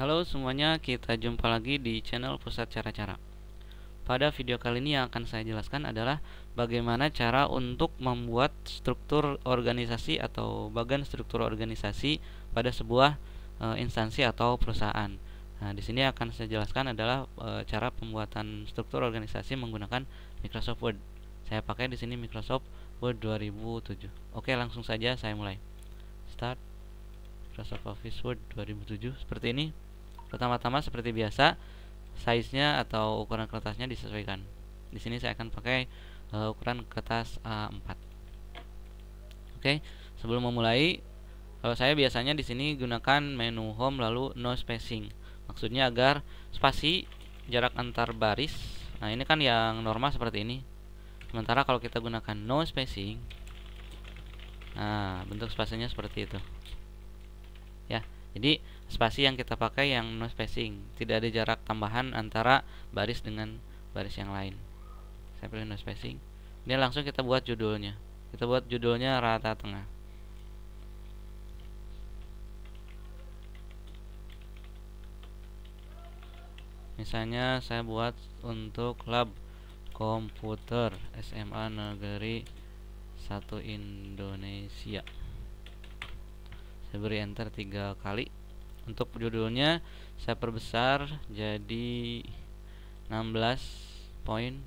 Halo semuanya, kita jumpa lagi di channel Pusat Cara-Cara. Pada video kali ini yang akan saya jelaskan adalah bagaimana cara untuk membuat struktur organisasi atau bagan struktur organisasi pada sebuah e, instansi atau perusahaan. Nah, di sini akan saya jelaskan adalah e, cara pembuatan struktur organisasi menggunakan Microsoft Word. Saya pakai di sini Microsoft Word 2007. Oke, langsung saja saya mulai. Start Microsoft Office Word 2007 seperti ini Pertama-tama seperti biasa, size-nya atau ukuran kertasnya disesuaikan. Di sini saya akan pakai uh, ukuran kertas eh, A4. Oke, okay, sebelum memulai, kalau saya biasanya di sini gunakan menu home lalu no spacing. Maksudnya agar spasi jarak antar baris. Nah, ini kan yang normal seperti ini. Sementara kalau kita gunakan no spacing, nah bentuk spasinya seperti itu. Ya, jadi spasi yang kita pakai yang no spacing tidak ada jarak tambahan antara baris dengan baris yang lain saya pilih no spacing ini langsung kita buat judulnya kita buat judulnya rata tengah misalnya saya buat untuk lab komputer SMA Negeri 1 Indonesia saya beri enter tiga kali untuk judulnya saya perbesar jadi 16 poin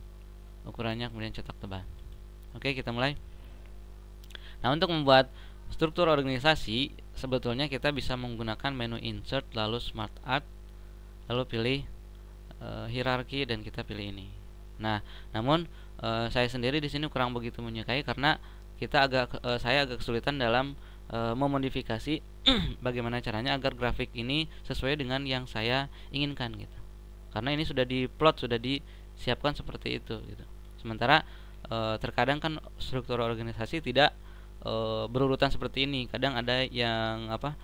ukurannya kemudian cetak tebal oke kita mulai nah untuk membuat struktur organisasi sebetulnya kita bisa menggunakan menu insert lalu smart art lalu pilih e, hierarki dan kita pilih ini nah namun e, saya sendiri di sini kurang begitu menyukai karena kita agak e, saya agak kesulitan dalam e, memodifikasi Mm. bagaimana caranya agar grafik ini sesuai dengan yang saya inginkan gitu. Karena ini sudah diplot, sudah disiapkan seperti itu gitu. Sementara e, terkadang kan struktur organisasi tidak e, berurutan seperti ini. Kadang ada yang apa?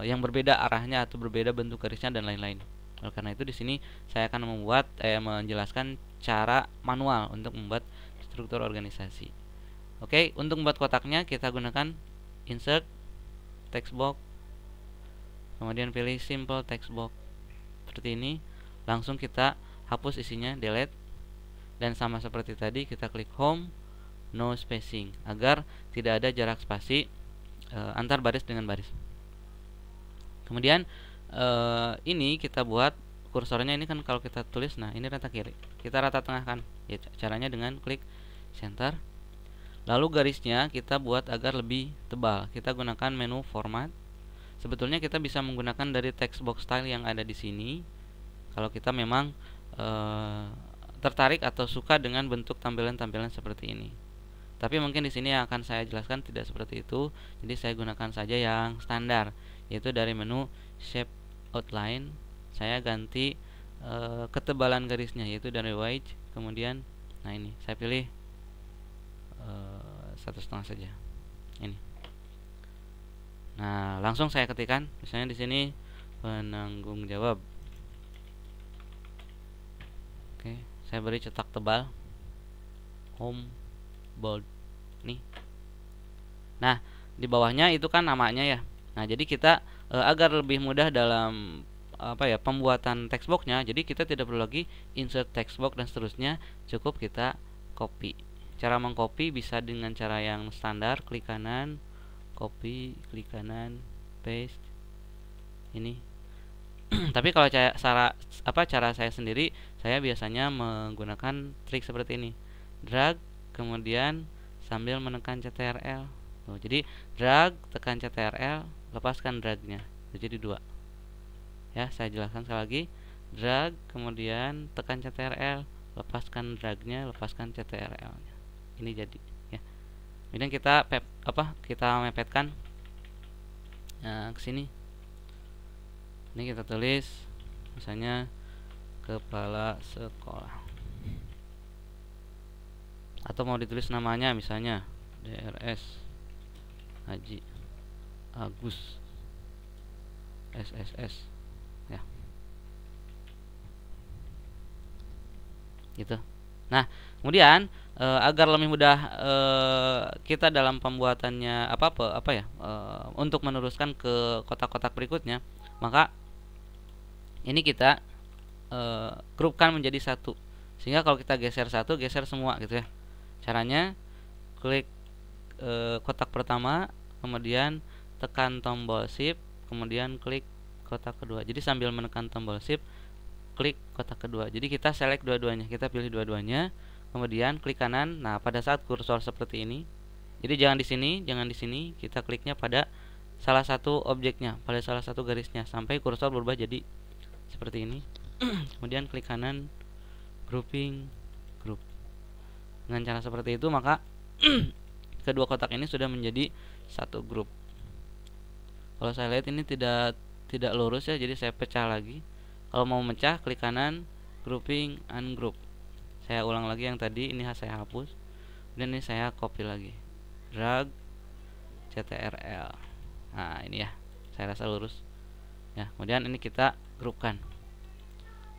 E, yang berbeda arahnya atau berbeda bentuk garisnya dan lain-lain. Oleh karena itu di sini saya akan membuat eh menjelaskan cara manual untuk membuat struktur organisasi. Oke, untuk membuat kotaknya kita gunakan insert text box kemudian pilih simple text box seperti ini langsung kita hapus isinya delete dan sama seperti tadi kita klik home no spacing agar tidak ada jarak spasi e, antar baris dengan baris kemudian e, ini kita buat kursornya ini kan kalau kita tulis nah ini rata kiri kita rata tengahkan ya caranya dengan klik center Lalu garisnya kita buat agar lebih tebal. Kita gunakan menu format. Sebetulnya kita bisa menggunakan dari text box style yang ada di sini. Kalau kita memang e, tertarik atau suka dengan bentuk tampilan-tampilan seperti ini. Tapi mungkin di sini yang akan saya jelaskan tidak seperti itu. Jadi saya gunakan saja yang standar, yaitu dari menu shape outline saya ganti e, ketebalan garisnya yaitu dari White. kemudian nah ini saya pilih Eh, satu setengah saja ini nah langsung saya ketikkan misalnya di sini penanggung jawab oke saya beri cetak tebal home bold nih nah di bawahnya itu kan namanya ya nah jadi kita e, agar lebih mudah dalam apa ya pembuatan textbooknya jadi kita tidak perlu lagi insert textbook dan seterusnya cukup kita copy Cara mengcopy bisa dengan cara yang standar, klik kanan, copy, klik kanan, paste. Ini. Tapi kalau saya, cara apa cara saya sendiri, saya biasanya menggunakan trik seperti ini. Drag kemudian sambil menekan CTRL. Tuh, jadi drag, tekan CTRL, lepaskan dragnya. jadi dua. Ya, saya jelaskan sekali lagi. Drag kemudian tekan CTRL, lepaskan dragnya, lepaskan ctrl ini jadi ya kemudian kita pep, apa kita mepetkan ya, ke sini ini kita tulis misalnya kepala sekolah atau mau ditulis namanya misalnya DRS Haji Agus SSS ya gitu nah kemudian uh, agar lebih mudah uh, kita dalam pembuatannya apa apa, apa ya uh, untuk meneruskan ke kotak-kotak berikutnya maka ini kita uh, grupkan menjadi satu sehingga kalau kita geser satu geser semua gitu ya caranya klik uh, kotak pertama kemudian tekan tombol shift kemudian klik kotak kedua jadi sambil menekan tombol shift klik kotak kedua jadi kita select dua-duanya kita pilih dua-duanya kemudian klik kanan nah pada saat kursor seperti ini jadi jangan di sini jangan di sini kita kliknya pada salah satu objeknya pada salah satu garisnya sampai kursor berubah jadi seperti ini kemudian klik kanan grouping group dengan cara seperti itu maka kedua kotak ini sudah menjadi satu grup kalau saya lihat ini tidak tidak lurus ya jadi saya pecah lagi kalau mau mecah klik kanan grouping ungroup saya ulang lagi yang tadi ini saya hapus dan ini saya copy lagi drag ctrl nah ini ya saya rasa lurus ya kemudian ini kita grupkan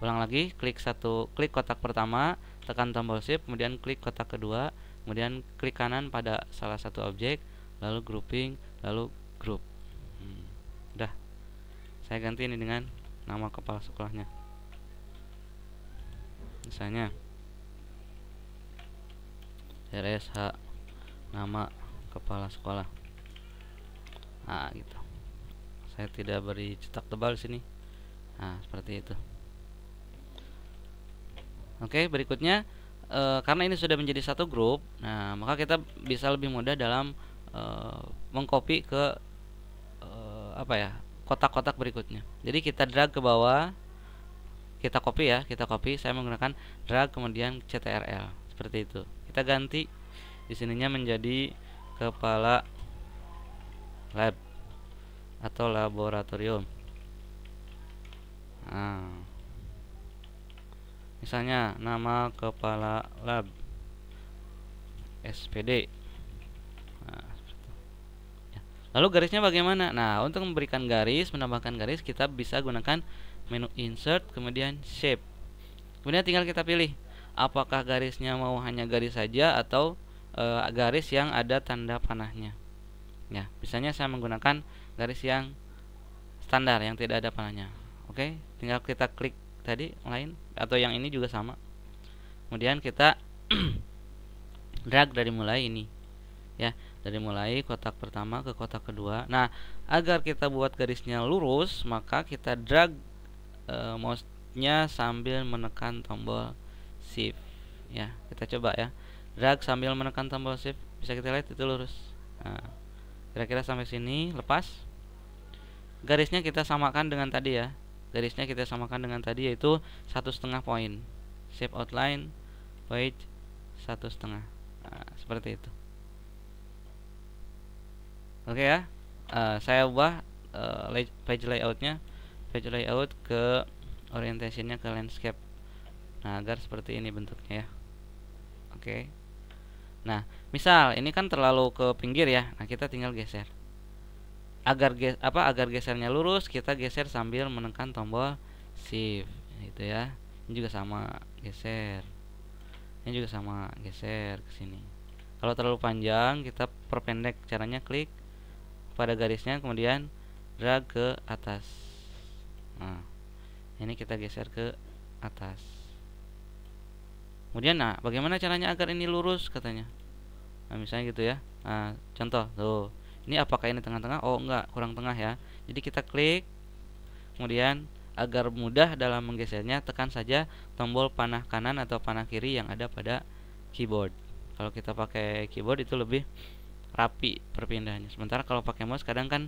ulang lagi klik satu klik kotak pertama tekan tombol shift kemudian klik kotak kedua kemudian klik kanan pada salah satu objek lalu grouping lalu group hmm, udah saya ganti ini dengan nama kepala sekolahnya misalnya RSH nama kepala sekolah nah gitu saya tidak beri cetak tebal sini nah seperti itu oke berikutnya e, karena ini sudah menjadi satu grup nah maka kita bisa lebih mudah dalam e, mengcopy ke e, apa ya kotak-kotak berikutnya jadi kita drag ke bawah kita copy ya kita copy saya menggunakan drag kemudian CTRL seperti itu kita ganti di sininya menjadi kepala lab atau laboratorium nah, misalnya nama kepala lab SPD nah, ya. lalu garisnya bagaimana nah untuk memberikan garis menambahkan garis kita bisa gunakan menu insert kemudian shape kemudian tinggal kita pilih apakah garisnya mau hanya garis saja atau e, garis yang ada tanda panahnya ya misalnya saya menggunakan garis yang standar yang tidak ada panahnya oke tinggal kita klik tadi lain atau yang ini juga sama kemudian kita drag dari mulai ini ya dari mulai kotak pertama ke kotak kedua nah agar kita buat garisnya lurus maka kita drag e, eh, mouse nya sambil menekan tombol shift ya kita coba ya drag sambil menekan tombol shift bisa kita lihat itu lurus kira nah, kira-kira sampai sini lepas garisnya kita samakan dengan tadi ya garisnya kita samakan dengan tadi yaitu satu setengah poin shape outline page satu setengah nah, seperti itu oke okay, ya uh, saya ubah uh, page layoutnya page layout ke orientasinya ke landscape nah agar seperti ini bentuknya ya oke nah misal ini kan terlalu ke pinggir ya nah kita tinggal geser agar ges apa agar gesernya lurus kita geser sambil menekan tombol shift gitu ya ini juga sama geser ini juga sama geser ke sini kalau terlalu panjang kita perpendek caranya klik pada garisnya kemudian drag ke atas nah ini kita geser ke atas kemudian nah bagaimana caranya agar ini lurus katanya nah misalnya gitu ya nah, contoh tuh ini apakah ini tengah-tengah oh enggak kurang tengah ya jadi kita klik kemudian agar mudah dalam menggesernya tekan saja tombol panah kanan atau panah kiri yang ada pada keyboard kalau kita pakai keyboard itu lebih rapi perpindahannya sementara kalau pakai mouse kadang kan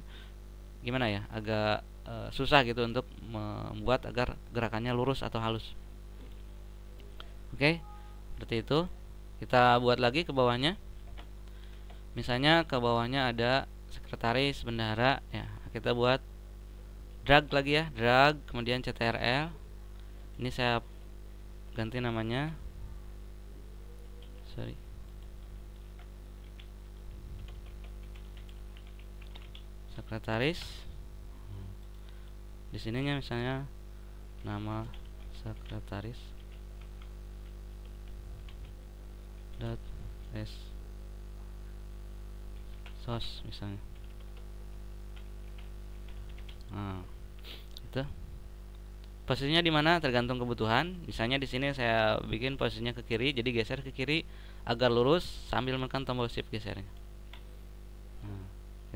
gimana ya agak e, susah gitu untuk membuat agar gerakannya lurus atau halus oke seperti itu kita buat lagi ke bawahnya misalnya ke bawahnya ada sekretaris bendahara ya kita buat drag lagi ya drag kemudian ctrl ini saya ganti namanya sorry sekretaris di sininya misalnya nama sekretaris dot misalnya nah itu posisinya di mana tergantung kebutuhan misalnya di sini saya bikin posisinya ke kiri jadi geser ke kiri agar lurus sambil menekan tombol shift gesernya nah,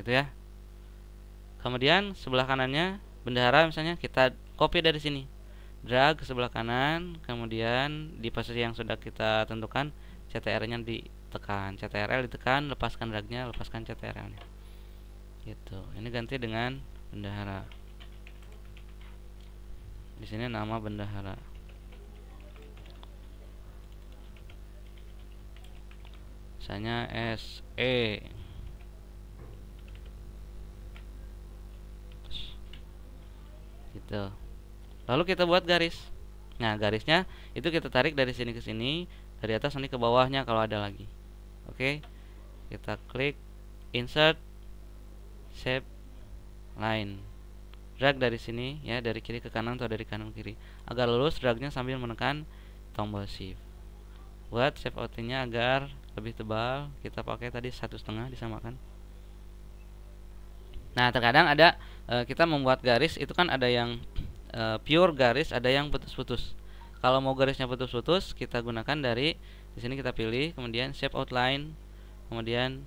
gitu ya kemudian sebelah kanannya bendahara misalnya kita copy dari sini drag ke sebelah kanan kemudian di posisi yang sudah kita tentukan CTR-nya ditekan, CTRL ditekan, lepaskan dragnya, lepaskan CTRL-nya. Gitu. Ini ganti dengan bendahara. Di sini nama bendahara. Misalnya SE gitu lalu kita buat garis nah garisnya itu kita tarik dari sini ke sini dari atas nanti ke bawahnya kalau ada lagi oke okay. kita klik insert shape line drag dari sini ya dari kiri ke kanan atau dari kanan ke kiri agar lurus dragnya sambil menekan tombol shift buat shape outline-nya agar lebih tebal kita pakai tadi satu setengah disamakan nah terkadang ada e, kita membuat garis itu kan ada yang e, pure garis ada yang putus-putus kalau mau garisnya putus-putus kita gunakan dari di sini kita pilih kemudian shape outline kemudian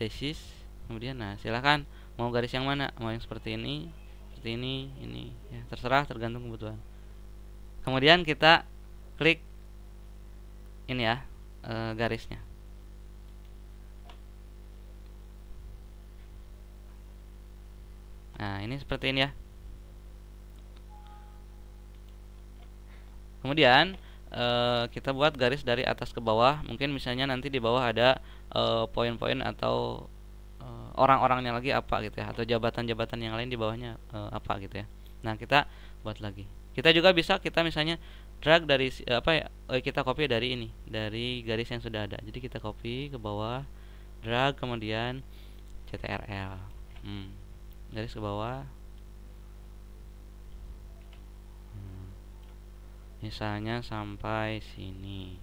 desis kemudian nah silahkan mau garis yang mana mau yang seperti ini seperti ini ini ya, terserah tergantung kebutuhan kemudian kita klik ini ya e, garisnya nah ini seperti ini ya kemudian e, kita buat garis dari atas ke bawah mungkin misalnya nanti di bawah ada eh, poin-poin atau e, orang-orangnya lagi apa gitu ya atau jabatan-jabatan yang lain di bawahnya apa gitu ya nah kita buat lagi kita juga bisa kita misalnya drag dari apa ya kita copy dari ini dari garis yang sudah ada jadi kita copy ke bawah drag kemudian ctrl hmm. garis ke bawah misalnya sampai sini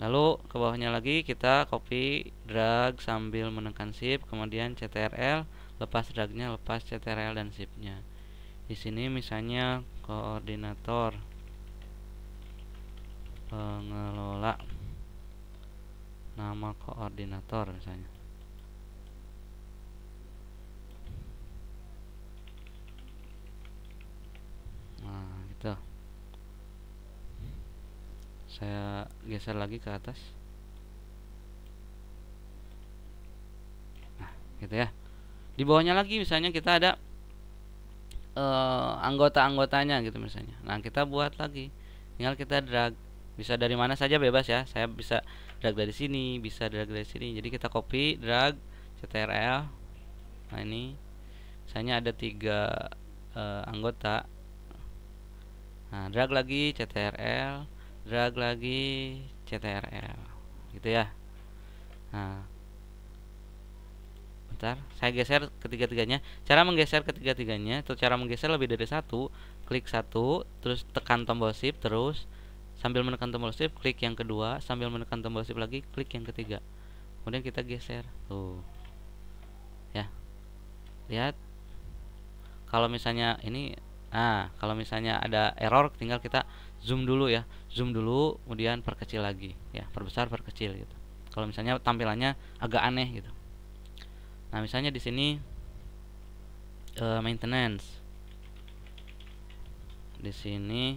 lalu ke bawahnya lagi kita copy drag sambil menekan shift kemudian ctrl lepas dragnya lepas ctrl dan shiftnya di sini misalnya koordinator pengelola nama koordinator misalnya nah gitu saya geser lagi ke atas nah gitu ya di bawahnya lagi misalnya kita ada uh, anggota-anggotanya gitu misalnya nah kita buat lagi tinggal kita drag bisa dari mana saja bebas ya saya bisa drag dari sini bisa drag dari sini jadi kita copy drag ctrl nah ini misalnya ada tiga uh, anggota nah drag lagi ctrl drag lagi CTRL gitu ya nah bentar saya geser ketiga-tiganya cara menggeser ketiga-tiganya itu cara menggeser lebih dari satu klik satu terus tekan tombol shift terus sambil menekan tombol shift klik yang kedua sambil menekan tombol shift lagi klik yang ketiga kemudian kita geser tuh ya lihat kalau misalnya ini nah kalau misalnya ada error tinggal kita zoom dulu ya zoom dulu kemudian perkecil lagi ya perbesar perkecil gitu kalau misalnya tampilannya agak aneh gitu nah misalnya di sini uh, maintenance di sini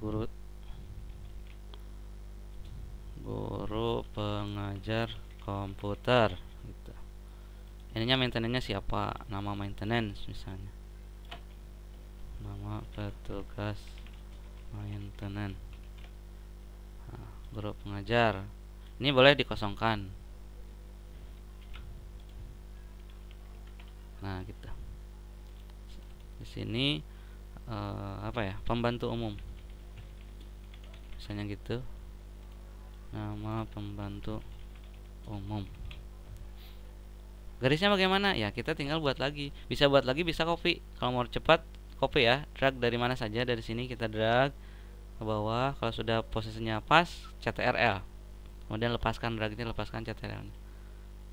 guru guru pengajar komputer gitu. ininya maintenance siapa nama maintenance misalnya nama petugas maintenance nah, grup pengajar ini boleh dikosongkan nah kita gitu. di sini eh, apa ya pembantu umum misalnya gitu nama pembantu umum garisnya bagaimana ya kita tinggal buat lagi bisa buat lagi bisa copy kalau mau cepat copy ya drag dari mana saja dari sini kita drag ke bawah kalau sudah posisinya pas CTRL kemudian lepaskan drag ini lepaskan CTRL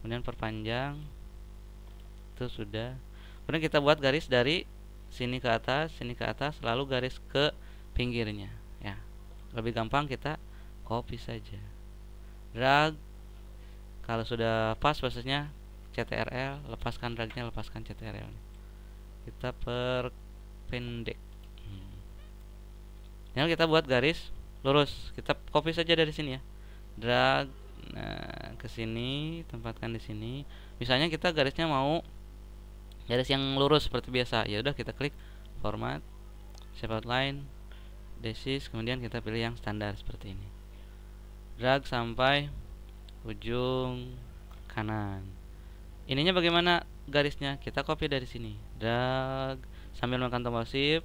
kemudian perpanjang itu sudah kemudian kita buat garis dari sini ke atas sini ke atas lalu garis ke pinggirnya ya lebih gampang kita copy saja drag kalau sudah pas prosesnya CTRL lepaskan dragnya lepaskan CTRL kita per pendek hmm. Ini kita buat garis lurus kita copy saja dari sini ya drag nah, ke sini tempatkan di sini misalnya kita garisnya mau garis yang lurus seperti biasa ya udah kita klik format shape outline desis kemudian kita pilih yang standar seperti ini drag sampai ujung kanan ininya bagaimana garisnya kita copy dari sini drag sambil menekan tombol shift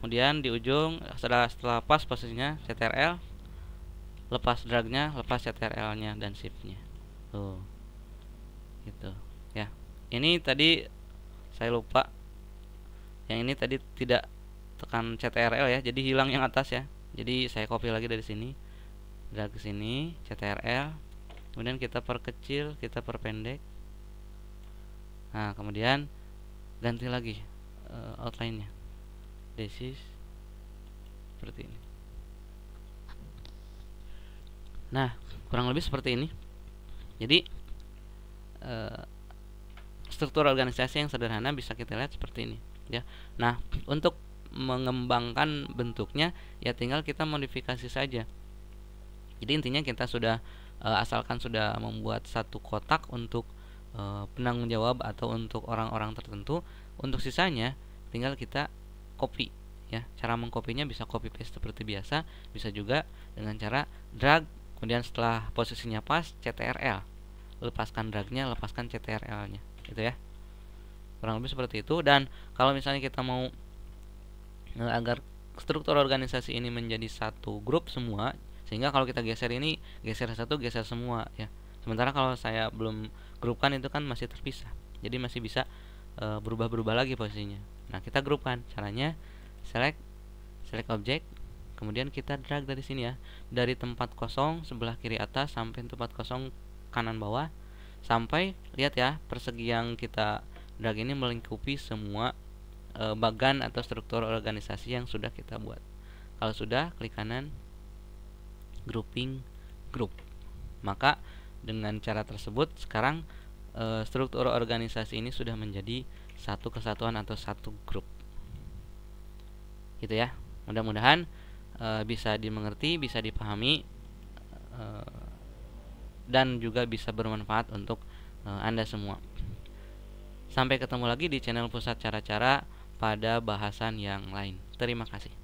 kemudian di ujung setelah setelah pas posisinya CTRL lepas dragnya lepas CTRL nya dan shift nya tuh gitu ya ini tadi saya lupa yang ini tadi tidak tekan CTRL ya jadi hilang yang atas ya jadi saya copy lagi dari sini drag ke sini CTRL kemudian kita perkecil kita perpendek nah kemudian ganti lagi uh, outline-nya. Desis seperti ini. Nah, kurang lebih seperti ini. Jadi uh, struktur organisasi yang sederhana bisa kita lihat seperti ini, ya. Nah, untuk mengembangkan bentuknya ya tinggal kita modifikasi saja. Jadi intinya kita sudah uh, asalkan sudah membuat satu kotak untuk uh, penanggung jawab atau untuk orang-orang tertentu untuk sisanya tinggal kita copy ya. Cara mengkopinya bisa copy paste seperti biasa, bisa juga dengan cara drag kemudian setelah posisinya pas CTRL. Lepaskan dragnya, lepaskan CTRL-nya gitu ya. Kurang lebih seperti itu dan kalau misalnya kita mau eh, agar struktur organisasi ini menjadi satu grup semua sehingga kalau kita geser ini geser satu geser semua ya sementara kalau saya belum grupkan itu kan masih terpisah jadi masih bisa Eh, berubah-berubah lagi posisinya nah kita grupkan caranya select select object kemudian kita drag dari sini ya dari tempat kosong sebelah kiri atas sampai tempat kosong kanan bawah sampai lihat ya persegi yang kita drag ini melingkupi semua e, bagan atau struktur organisasi yang sudah kita buat kalau sudah klik kanan grouping group maka dengan cara tersebut sekarang Eh, struktur organisasi ini sudah menjadi satu kesatuan atau satu grup. Gitu ya. Mudah-mudahan e, bisa dimengerti, bisa dipahami e, dan juga bisa bermanfaat untuk e, Anda semua. Sampai ketemu lagi di channel Pusat Cara-cara pada bahasan yang lain. Terima kasih.